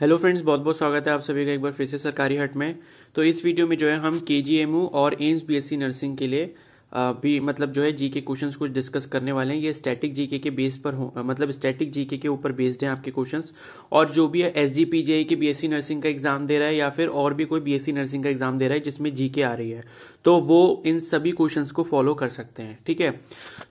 hello friends बहुत बहुत स्वागत है आप सभी का एक बार फिर से सरकारी हट में तो इस वीडियो में जो है हम के और एम्स बी नर्सिंग के लिए भी मतलब जो है जी के क्वेश्चन कुछ डिस्कस करने वाले हैं ये स्टैटिक जीके के बेस पर हो मतलब स्टैटिक जीके के ऊपर बेस्ड हैं आपके क्वेश्चन और जो भी है एस जी पी जे के नर्सिंग का एग्जाम दे रहा है या फिर और भी कोई बी नर्सिंग का एग्जाम दे रहा है जिसमें जीके आ रही है तो वो इन सभी क्वेश्चन को फॉलो कर सकते हैं ठीक है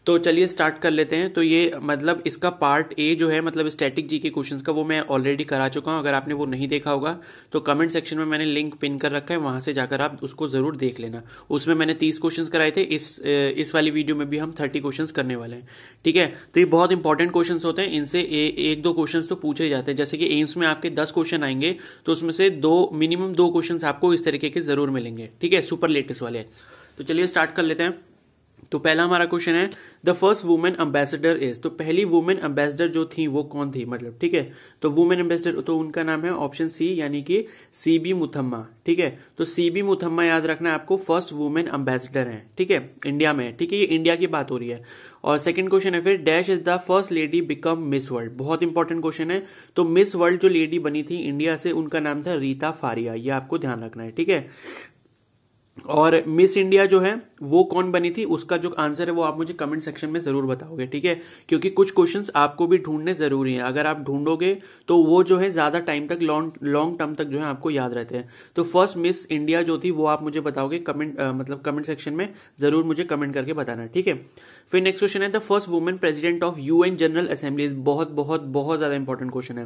तो चलिए स्टार्ट कर लेते हैं तो ये मतलब इसका पार्ट ए जो है मतलब स्टैटिक जी के क्वेश्चन का वो मैं ऑलरेडी करा चुका हूं अगर आपने वो नहीं देखा होगा तो कमेंट सेक्शन में मैंने लिंक पिन कर रखा है वहां से जाकर आप उसको ज़रूर देख लेना उसमें मैंने तीस क्वेश्चन कराए थे इस इस वाली वीडियो में भी हम थर्टी क्वेश्चन करने वाले हैं ठीक है तो ये बहुत इंपॉर्टेंट क्वेश्चन होते हैं इनसे ए, एक दो क्वेश्चन तो पूछे जाते हैं जैसे कि एम्स में आपके दस क्वेश्चन आएंगे तो उसमें से दो मिनिमम दो क्वेश्चन आपको इस तरीके के जरूर मिलेंगे ठीक है सुपर लेटेस्ट वाले तो चलिए स्टार्ट कर लेते हैं तो पहला हमारा क्वेश्चन है the first women ambassador is तो पहली वुमेन एम्बेसडर जो थी वो कौन थी मतलब ठीक है तो वुमेन एम्बेसडर तो उनका नाम है ऑप्शन सी यानी कि सी बी मुथम्मा ठीक है तो सी बी मुथम्मा याद रखना आपको फर्स्ट वुमेन एम्बेसडर है ठीक है इंडिया में ठीक है ये इंडिया की बात हो रही है और सेकंड क्वेश्चन है फिर dash is the first lady become Miss World बहुत इंपॉर्टेंट क्वेश्चन है तो मिस वर्ल्ड जो लेडी बनी थी इंडिया से उनका नाम था रीता फारिया ये आपको ध्यान रखना है ठीक है और मिस इंडिया जो है वो कौन बनी थी उसका जो आंसर है वो आप मुझे कमेंट सेक्शन में जरूर बताओगे ठीक है क्योंकि कुछ क्वेश्चंस आपको भी ढूंढने जरूरी हैं अगर आप ढूंढोगे तो वो जो है ज्यादा टाइम तक लॉन्ग लॉन्ग टर्म तक जो है आपको याद रहते हैं तो फर्स्ट मिस इंडिया जो थी वो आप मुझे बताओगे कमेंट मतलब कमेंट सेक्शन में जरूर मुझे कमेंट करके बताना ठीक है फिर नेक्स्ट क्वेश्चन है the first women president of UN general assembly बहुत बहुत बहुत ज्यादा इंपॉर्टेंट क्वेश्चन है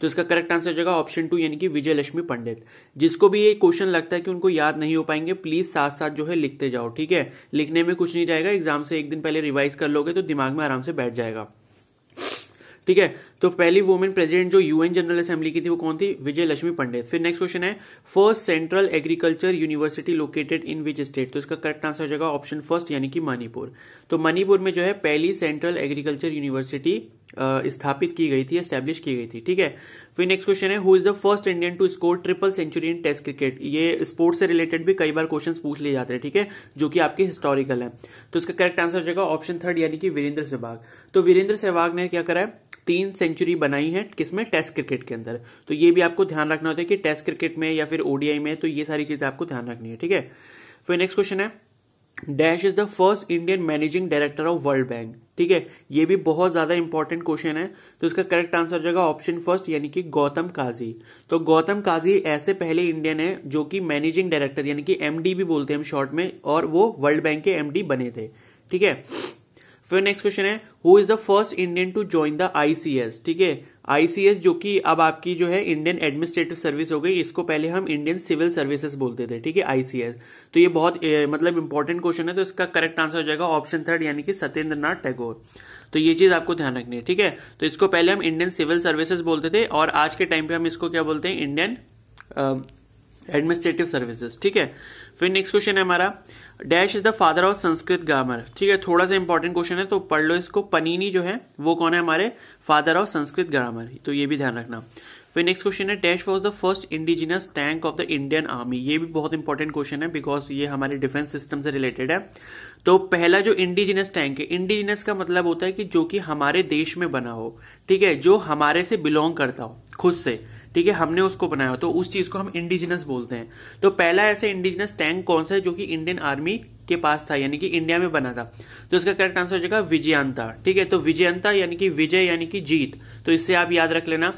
तो इसका करेक्ट आंसर हो जाएगा ऑप्शन टू यानी कि विजय लक्ष्मी पंडित जिसको भी ये क्वेश्चन लगता है कि उनको याद नहीं हो पाएंगे प्लीज साथ साथ जो है लिखते जाओ ठीक है लिखने में कुछ नहीं जाएगा एग्जाम से एक दिन पहले रिवाइज कर लोगे तो दिमाग में आराम से बैठ जाएगा ठीक है तो पहली वुमेन प्रेसिडेंट जो यूएन जनरल असेंबली की थी वो कौन थी विजय लक्ष्मी पंडित फिर नेक्स्ट क्वेश्चन है first central agriculture university located in which state तो इसका करेक्ट आंसर हो जाएगा ऑप्शन फर्स्ट यानी कि मणिपुर तो मणिपुर में जो है पहली सेंट्रल एग्रीकल्चर यूनिवर्सिटी स्थापित की गई थी एस्टेब्लिश की गई थी ठीक है फिर नेक्स्ट क्वेश्चन है who is the first Indian to score triple century in test cricket ये स्पोर्ट्स से रिलेटेड भी कई बार क्वेश्चन पूछ लिए जाते हैं ठीक है जो कि आपके हिस्टोरिकल है तो इसका करेक्ट आंसर हो जाएगा ऑप्शन थर्ड यानी कि वीरेंद्र सहवाग तो वीरेंद्र सहवाग ने क्या करा है तीन सेंचुरी बनाई है किसमें टेस्ट क्रिकेट के अंदर तो ये भी आपको ध्यान रखना होता है कि टेस्ट क्रिकेट में या फिर ओडीआई में तो ये सारी चीजें आपको ध्यान रखनी है ठीक है फिर नेक्स्ट क्वेश्चन है dash is the first Indian managing director of World Bank ठीक है ये भी बहुत ज्यादा इंपॉर्टेंट क्वेश्चन है तो इसका करेक्ट आंसर जाएगा ऑप्शन फर्स्ट यानी कि गौतम काजी तो गौतम काजी ऐसे पहले इंडियन है जो कि मैनेजिंग डायरेक्टर यानी कि एमडी भी बोलते हैं हम शॉर्ट में और वो वर्ल्ड बैंक के एमडी बने थे ठीक है फिर नेक्स्ट क्वेश्चन है who is the first Indian to join the ICS ठीक है आईसीएस जो कि अब आपकी जो है इंडियन एडमिनिस्ट्रेटिव सर्विस हो गई इसको पहले हम इंडियन सिविल सर्विसेज बोलते थे ठीक है आईसीएस तो ये बहुत ए, मतलब इंपॉर्टेंट क्वेश्चन है तो इसका करेक्ट आंसर हो जाएगा ऑप्शन थर्ड यानी कि सत्येंद्र नाथ टैगोर तो ये चीज आपको ध्यान रखनी है ठीक है तो इसको पहले हम इंडियन सिविल सर्विसेज बोलते थे और आज के टाइम पे हम इसको क्या बोलते हैं इंडियन एडमिनिस्ट्रेटिव सर्विसेज ठीक है फिर नेक्स्ट क्वेश्चन है हमारा dash is the father of Sanskrit grammar ठीक है थोड़ा सा इंपॉर्टेंट क्वेश्चन है तो पढ़ लो इसको पनीनी जो है वो कौन है हमारे फादर ऑफ संस्कृत ग्रामर तो ये भी ध्यान रखना फिर नेक्स्ट क्वेश्चन है dash was the first indigenous tank of the Indian army ये भी बहुत इंपॉर्टेंट क्वेश्चन है बिकॉज ये हमारे डिफेंस सिस्टम से रिलेटेड है तो पहला जो इंडिजिनस टैंक है इंडिजिनस का मतलब होता है कि जो कि हमारे देश में बना हो ठीक है जो हमारे से बिलोंग करता हो खुद से ठीक है हमने उसको बनाया तो उस चीज को हम इंडिजिनस बोलते हैं तो पहला ऐसे इंडिजिनस टैंक कौन सा है जो कि इंडियन आर्मी के पास था यानी कि इंडिया में बना था तो इसका करेक्ट आंसर हो जाएगा विजयंता ठीक है तो विजयंता यानी कि विजय यानी कि जीत तो इससे आप याद रख लेना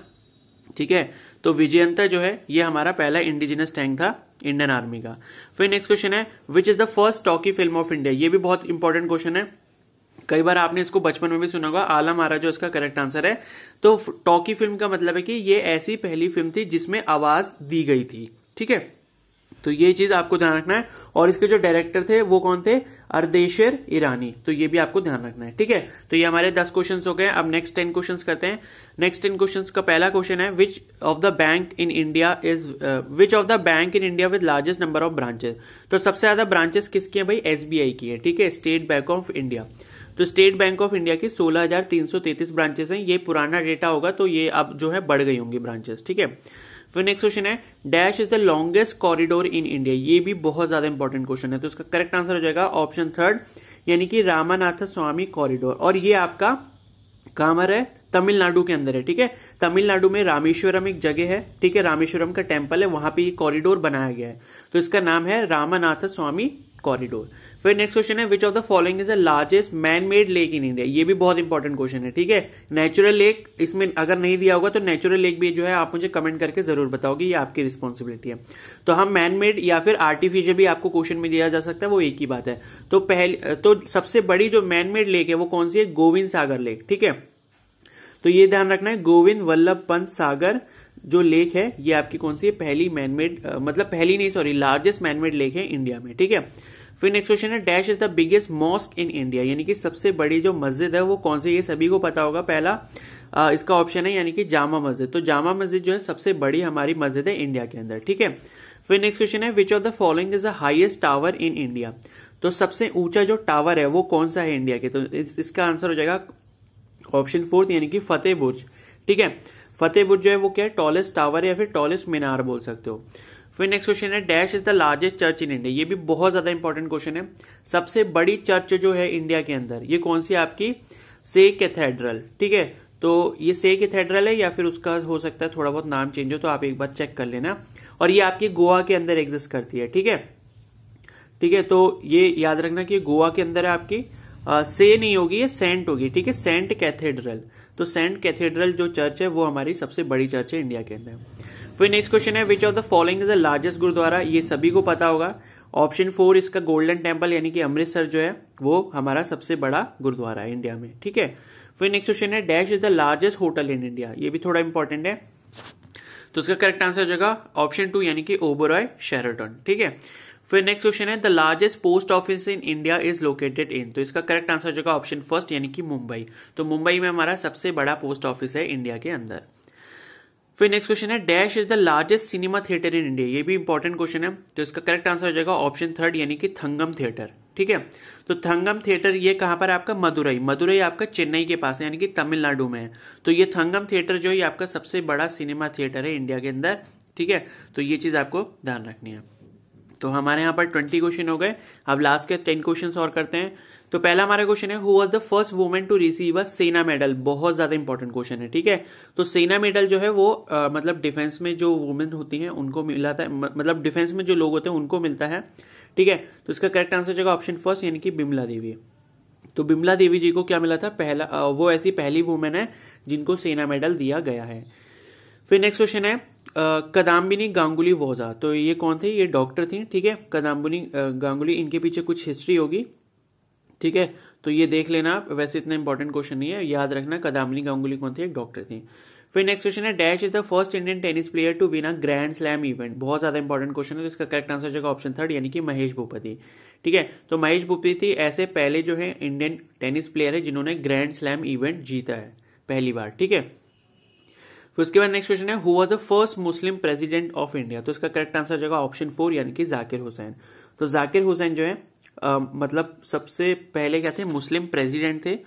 ठीक है तो विजयंता जो है ये हमारा पहला इंडिजिनस टैंक था इंडियन आर्मी का फिर नेक्स्ट क्वेश्चन है which is the first talkie film of India ये भी बहुत इंपॉर्टेंट क्वेश्चन है कई बार आपने इसको बचपन में भी सुना होगा आला मारा जो इसका करेक्ट आंसर है तो टॉकी फिल्म का मतलब है कि ये ऐसी पहली फिल्म थी जिसमें आवाज दी गई थी ठीक है तो ये चीज आपको ध्यान रखना है और इसके जो डायरेक्टर थे वो कौन थे अर्देशर ईरानी तो ये भी आपको ध्यान रखना है ठीक है तो ये हमारे दस क्वेश्चन हो गए अब नेक्स्ट टेन क्वेश्चन करते हैं नेक्स्ट टेन क्वेश्चन का पहला क्वेश्चन है which of the bank in India is which of the bank in India with largest number of branches तो सबसे ज्यादा ब्रांचेस किसकी है भाई एसबीआई की है ठीक है स्टेट बैंक ऑफ इंडिया तो स्टेट बैंक ऑफ इंडिया की 16,333 ब्रांचेस हैं ये पुराना डेटा होगा तो ये अब जो है बढ़ गई होंगी ब्रांचेस ठीक है फिर नेक्स्ट क्वेश्चन है dash is the longest corridor in India ये भी बहुत ज्यादा इंपॉर्टेंट क्वेश्चन है तो इसका करेक्ट आंसर हो जाएगा ऑप्शन थर्ड यानी कि रामानाथ स्वामी कॉरिडोर और ये आपका कामर है तमिलनाडु के अंदर है ठीक है तमिलनाडु में रामेश्वरम एक जगह है ठीक है रामेश्वरम का टेम्पल है वहां पे ये कॉरिडोर बनाया गया है तो इसका नाम है रामानाथ स्वामी कॉरिडोर फिर नेक्स्ट क्वेश्चन है which of the following is the largest man made lake in India ये भी बहुत इंपॉर्टेंट क्वेश्चन है ठीक है नेचुरल लेक इसमें अगर नहीं दिया होगा तो नेचुरल लेक भी जो है आप मुझे कमेंट करके जरूर बताओगे ये आपकी रिस्पॉन्सिबिलिटी है तो हम मैन मेड या फिर आर्टिफिशियल भी आपको क्वेश्चन में दिया जा सकता है वो एक ही बात है तो पहले तो सबसे बड़ी जो मैन मेड लेक है वो कौन सी है गोविंद सागर लेक ठीक है तो ये ध्यान रखना है गोविंद वल्लभ पंत सागर जो लेक है ये आपकी कौन सी है पहली मैनमेड मतलब पहली नहीं सॉरी लार्जेस्ट मैनमेड लेक है इंडिया में ठीक है फिर नेक्स्ट क्वेश्चन है dash is the biggest mosque in India यानी कि सबसे बड़ी जो मस्जिद है वो कौन सी ये सभी को पता होगा पहला आ, इसका ऑप्शन है यानी कि जामा मस्जिद तो जामा मस्जिद जो है सबसे बड़ी हमारी मस्जिद है इंडिया के अंदर ठीक है फिर नेक्स्ट क्वेश्चन है which of the following is the highest tower in India तो सबसे ऊंचा जो टावर है वो कौन सा है इंडिया के तो इस, इसका आंसर हो जाएगा ऑप्शन फोर्थ यानी कि फतेह बुर्ज ठीक है फतेहपुर जो है वो क्या है टॉलेस्ट टावर या फिर टॉलेस्ट मीनार बोल सकते हो फिर नेक्स्ट क्वेश्चन है dash is the largest church in India ये भी बहुत ज्यादा इंपॉर्टेंट क्वेश्चन है सबसे बड़ी चर्च जो है इंडिया के अंदर ये कौन सी आपकी से कैथेड्रल ठीक है तो ये से कैथेड्रल है या फिर उसका हो सकता है थोड़ा बहुत नाम चेंज हो तो आप एक बार चेक कर लेना और ये आपकी गोवा के अंदर एग्जिस्ट करती है ठीक है ठीक है तो ये याद रखना कि गोवा के अंदर है आपकी आ, से नहीं होगी ये सेंट होगी ठीक है सेंट कैथेड्रल तो सेंट कैथेड्रल जो चर्च है वो हमारी सबसे बड़ी चर्च है इंडिया के अंदर फिर नेक्स्ट क्वेश्चन है which of the following is the largest gurdwara ये सभी को पता होगा ऑप्शन फोर इसका गोल्डन टेम्पल यानी कि अमृतसर जो है वो हमारा सबसे बड़ा गुरुद्वारा है इंडिया में ठीक है फिर नेक्स्ट क्वेश्चन है dash is the largest hotel in India ये भी थोड़ा इंपॉर्टेंट है तो इसका करेक्ट आंसर हो जाएगा ऑप्शन टू यानी कि ओबरॉय शेरटन ठीक है फिर नेक्स्ट क्वेश्चन है the largest post office in India is located in तो इसका करेक्ट आंसर जो ऑप्शन फर्स्ट यानी कि मुंबई तो मुंबई में हमारा सबसे बड़ा पोस्ट ऑफिस है इंडिया के अंदर फिर नेक्स्ट क्वेश्चन है dash is the largest cinema theatre in India ये भी इंपॉर्टेंट क्वेश्चन है तो इसका करेक्ट आंसर हो जाएगा ऑप्शन थर्ड यानी कि थंगम थिएटर ठीक है तो थंगम थिएटर ये कहां पर आपका मदुरई मदुरई आपका चेन्नई के पास है यानी कि तमिलनाडु में है तो ये थंगम थिएटर जो है आपका सबसे बड़ा सिनेमा थिएटर है इंडिया के अंदर ठीक है तो ये चीज आपको ध्यान रखनी है तो हमारे यहाँ पर ट्वेंटी क्वेश्चन हो गए अब लास्ट के टेन क्वेश्चन और करते हैं तो पहला हमारा क्वेश्चन है who was the first women to receive a Sena medal बहुत ज्यादा इंपॉर्टेंट क्वेश्चन है ठीक है तो सेना मेडल जो है वो आ, मतलब डिफेंस में जो वुमेन होती हैं उनको मिला था मतलब डिफेंस में जो लोग होते हैं उनको मिलता है ठीक है तो इसका करेक्ट आंसर जगह ऑप्शन फर्स्ट यानी कि बिमला देवी तो बिमला देवी जी को क्या मिला था पहला आ, वो ऐसी पहली वुमेन है जिनको सेना मेडल दिया गया है फिर नेक्स्ट क्वेश्चन है कदाम्बिनी गांगुली वोजा तो ये कौन थे ये डॉक्टर थी ठीक है कदाम्बिनी गांगुली इनके पीछे कुछ हिस्ट्री होगी ठीक है तो ये देख लेना आप वैसे इतना इंपॉर्टेंट क्वेश्चन नहीं है याद रखना कदाम्बिनी गांगुली कौन थी एक डॉक्टर थी फिर नेक्स्ट क्वेश्चन है dash is the first Indian tennis player to win a grand slam event बहुत ज्यादा इंपॉर्टेंट क्वेश्चन है तो इसका करेक्ट आंसर जगह ऑप्शन थर्ड यानी कि महेश भूपति ठीक है तो महेश भूपति ऐसे पहले जो है इंडियन टेनिस प्लेयर है जिन्होंने ग्रैंड स्लैम इवेंट जीता है पहली बार ठीक है फिर उसके बाद नेक्स्ट क्वेश्चन है who was the first Muslim president of India तो इसका करेक्ट आंसर जाएगा ऑप्शन फोर यानी कि जाकिर हुसैन तो जाकिर हुसैन जो है मतलब सबसे पहले क्या थे मुस्लिम प्रेसिडेंट थे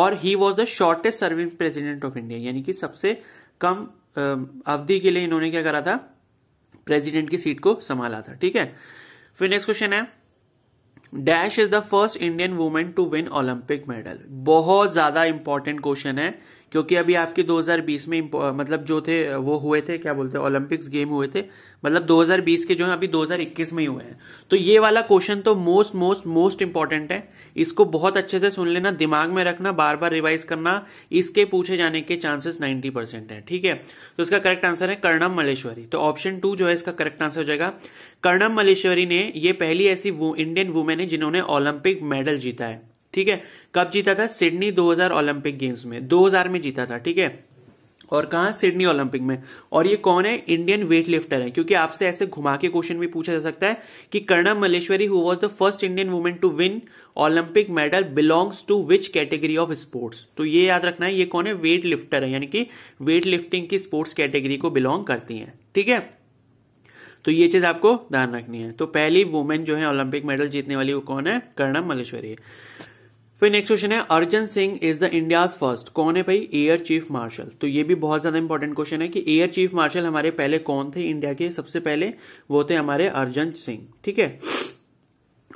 और he was the shortest serving president of India यानी कि सबसे कम अवधि के लिए इन्होंने क्या करा था प्रेसिडेंट की सीट को संभाला था ठीक है फिर नेक्स्ट क्वेश्चन है dash is the first Indian women to win Olympic medal बहुत ज्यादा इंपॉर्टेंट क्वेश्चन है क्योंकि अभी आपके 2020 में मतलब जो थे वो हुए थे क्या बोलते हैं ओलंपिक्स गेम हुए थे मतलब 2020 के जो है अभी 2021 में ही हुए हैं तो ये वाला क्वेश्चन तो मोस्ट मोस्ट मोस्ट इंपॉर्टेंट है इसको बहुत अच्छे से सुन लेना दिमाग में रखना बार बार रिवाइज करना इसके पूछे जाने के चांसेस नाइन्टी परसेंट है ठीक है तो इसका करेक्ट आंसर है कर्णम मलेश्वरी तो ऑप्शन टू जो है इसका करेक्ट आंसर हो जाएगा कर्णम मलेश्वरी ने ये पहली ऐसी इंडियन वुमेन है जिन्होंने ओलंपिक मेडल जीता है ठीक है कब जीता था सिडनी 2000 ओलंपिक गेम्स में 2000 में जीता था ठीक है और कहा सिडनी ओलंपिक में और ये कौन है इंडियन वेट लिफ्टर है क्योंकि आपसे ऐसे घुमा के क्वेश्चन भी पूछा जा सकता है कि Karnam Malleswari who was the first Indian women to win Olympic medal belongs to which category of sports तो ये याद रखना है ये कौन है वेट लिफ्टर है यानी कि वेट लिफ्टिंग की स्पोर्ट्स कैटेगरी को बिलोंग करती है ठीक है तो ये चीज आपको ध्यान रखनी है तो पहली वुमेन जो है ओलंपिक मेडल जीतने वाली वो कौन है कर्णम मलेश्वरी है फिर नेक्स्ट क्वेश्चन है Arjan Singh is the India first कौन है भाई एयर चीफ मार्शल तो ये भी बहुत ज्यादा इंपॉर्टेंट क्वेश्चन है कि एयर चीफ मार्शल हमारे पहले कौन थे इंडिया के सबसे पहले वो थे हमारे अर्जन सिंह ठीक है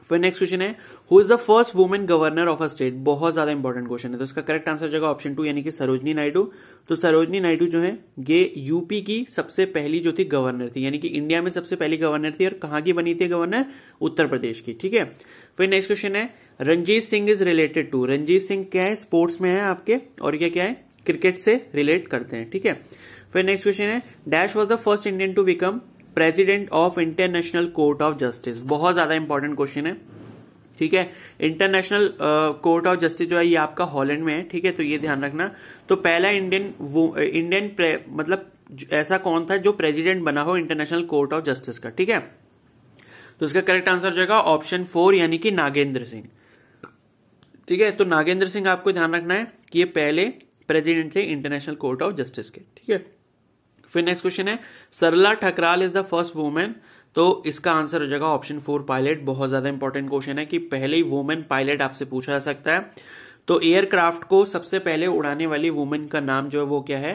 फिर नेक्स्ट क्वेश्चन है who is the first women governor of a state बहुत ज्यादा इंपॉर्टेंट क्वेश्चन है तो इसका करेक्ट आंसर जगह ऑप्शन टू यानी कि सरोजनी नायडू तो सरोजनी नायडू जो है ये यूपी की सबसे पहली जो थी गवर्नर थी यानी कि इंडिया में सबसे पहली गवर्नर थी और कहाँ की बनी थी गवर्नर उत्तर प्रदेश की ठीक है फिर नेक्स्ट क्वेश्चन है Ranjit Singh is related to Ranjit Singh क्या है स्पोर्ट्स में है आपके और ये क्या है क्रिकेट से रिलेट करते हैं ठीक है फिर नेक्स्ट क्वेश्चन है dash was the first Indian to become president of international court of justice बहुत ज्यादा इंपॉर्टेंट क्वेश्चन है ठीक है इंटरनेशनल कोर्ट ऑफ जस्टिस जो है ये आपका हॉलैंड में है ठीक है तो ये ध्यान रखना तो पहला इंडियन वो इंडियन मतलब ऐसा कौन था जो प्रेसिडेंट बना हो इंटरनेशनल कोर्ट ऑफ जस्टिस का ठीक है तो इसका करेक्ट आंसर जो है ऑप्शन फोर यानी कि नागेंद्र सिंह ठीक है तो नागेंद्र सिंह आपको ध्यान रखना है कि ये पहले प्रेसिडेंट थे इंटरनेशनल कोर्ट ऑफ जस्टिस के ठीक है फिर नेक्स्ट क्वेश्चन है Sarla Thakral is the first women तो इसका आंसर हो जाएगा ऑप्शन फोर पायलट बहुत ज्यादा इंपॉर्टेंट क्वेश्चन है कि पहले ही वुमेन पायलट आपसे पूछा जा सकता है तो एयरक्राफ्ट को सबसे पहले उड़ाने वाली वुमेन का नाम जो है वो क्या है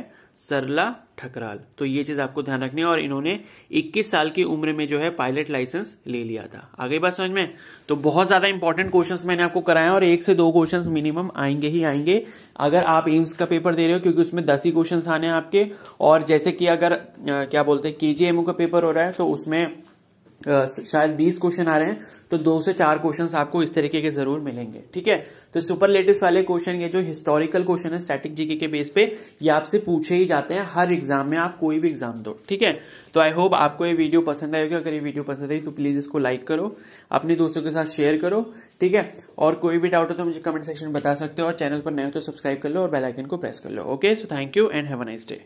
सरला ठकराल तो ये चीज आपको ध्यान रखनी है और इन्होंने 21 साल की उम्र में जो है पायलट लाइसेंस ले लिया था आगे बात समझ में तो बहुत ज्यादा इंपॉर्टेंट क्वेश्चंस मैंने आपको कराए और एक से दो क्वेश्चंस मिनिमम आएंगे ही आएंगे अगर आप एम्स का पेपर दे रहे हो क्योंकि उसमें दस ही क्वेश्चन आने हैं आपके और जैसे कि अगर क्या बोलते हैं के का पेपर हो रहा है तो उसमें शायद बीस क्वेश्चन आ रहे हैं तो दो से चार क्वेश्चन आपको इस तरीके के जरूर मिलेंगे ठीक है तो सुपर लेटेस्ट वाले क्वेश्चन ये जो हिस्टोरिकल क्वेश्चन है स्टैटिक जीके के बेस पे ये आपसे पूछे ही जाते हैं हर एग्जाम में आप कोई भी एग्जाम दो ठीक है तो आई होप आपको ये वीडियो पसंद आएगी अगर ये वीडियो पसंद आई तो प्लीज इसको लाइक करो अपने दोस्तों के साथ शेयर करो ठीक है और कोई भी डाउट हो तो मुझे कमेंट सेक्शन में बता सकते हो और चैनल पर नए हो तो सब्सक्राइब कर लो और बेलाइकन को प्रेस कर लो okay so thank you and have a nice day